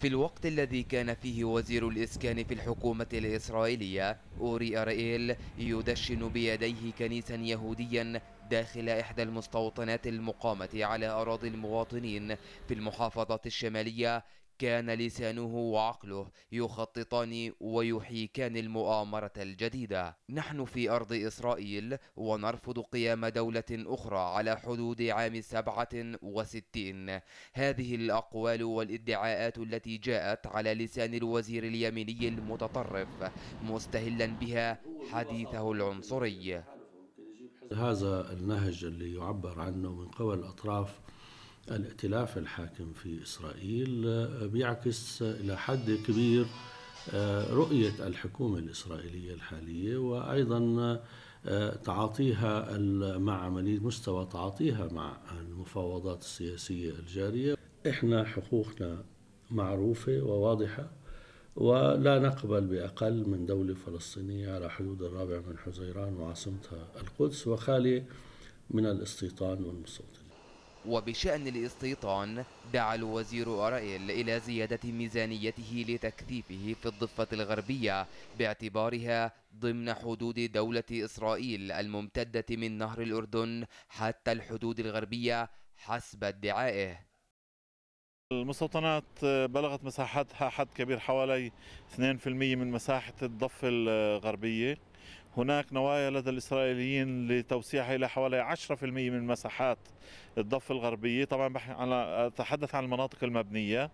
في الوقت الذي كان فيه وزير الإسكان في الحكومة الإسرائيلية أوري أرئيل يدشن بيديه كنيسا يهوديا داخل إحدى المستوطنات المقامة على أراضي المواطنين في المحافظة الشمالية كان لسانه وعقله يخططان ويحيكان المؤامرة الجديدة نحن في أرض إسرائيل ونرفض قيام دولة أخرى على حدود عام سبعة وستين هذه الأقوال والادعاءات التي جاءت على لسان الوزير اليمني المتطرف مستهلا بها حديثه العنصري هذا النهج اللي يعبر عنه من قبل الأطراف الائتلاف الحاكم في إسرائيل آه، بيعكس إلى حد كبير آه، رؤية الحكومة الإسرائيلية الحالية وأيضا آه، تعاطيها مع عملية مستوى تعاطيها مع المفاوضات السياسية الجارية إحنا حقوقنا معروفة وواضحة ولا نقبل بأقل من دولة فلسطينية على حدود الرابع من حزيران وعاصمتها القدس وخالية من الاستيطان والمستوطنين وبشأن الاستيطان دعا الوزير أرائيل إلى زيادة ميزانيته لتكثيفه في الضفة الغربية باعتبارها ضمن حدود دولة إسرائيل الممتدة من نهر الأردن حتى الحدود الغربية حسب ادعائه المستوطنات بلغت مساحتها حد كبير حوالي 2% من مساحة الضفة الغربية هناك نوايا لدى الإسرائيليين لتوسيعها إلى حوالي 10% من مساحات الضفة الغربية طبعا أتحدث عن المناطق المبنية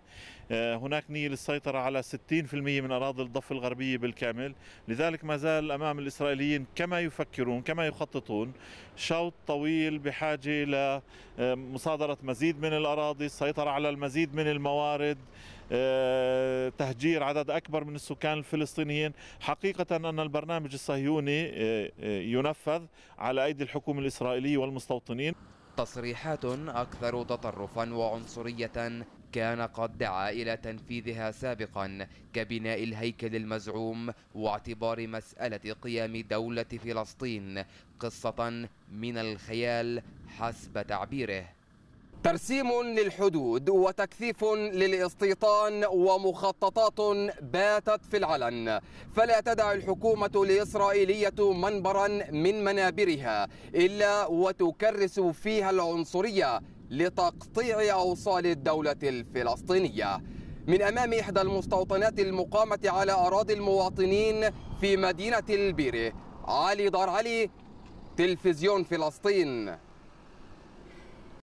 آه، هناك نية للسيطرة على 60% من أراضي الضفة الغربية بالكامل لذلك ما زال أمام الإسرائيليين كما يفكرون كما يخططون شوط طويل بحاجة لمصادرة آه، مزيد من الأراضي السيطرة على المزيد من الموارد آه، تهجير عدد أكبر من السكان الفلسطينيين حقيقة أن البرنامج الصهيوني آه، آه، ينفذ على أيدي الحكومة الإسرائيلية والمستوطنين تصريحات أكثر تطرفا وعنصرية كان قد دعا إلى تنفيذها سابقا كبناء الهيكل المزعوم واعتبار مسألة قيام دولة فلسطين قصة من الخيال حسب تعبيره ترسيم للحدود وتكثيف للاستيطان ومخططات باتت في العلن فلا تدع الحكومة الإسرائيلية منبرا من منابرها إلا وتكرس فيها العنصرية لتقطيع أوصال الدولة الفلسطينية من أمام إحدى المستوطنات المقامة على أراضي المواطنين في مدينة البيرة علي دار علي تلفزيون فلسطين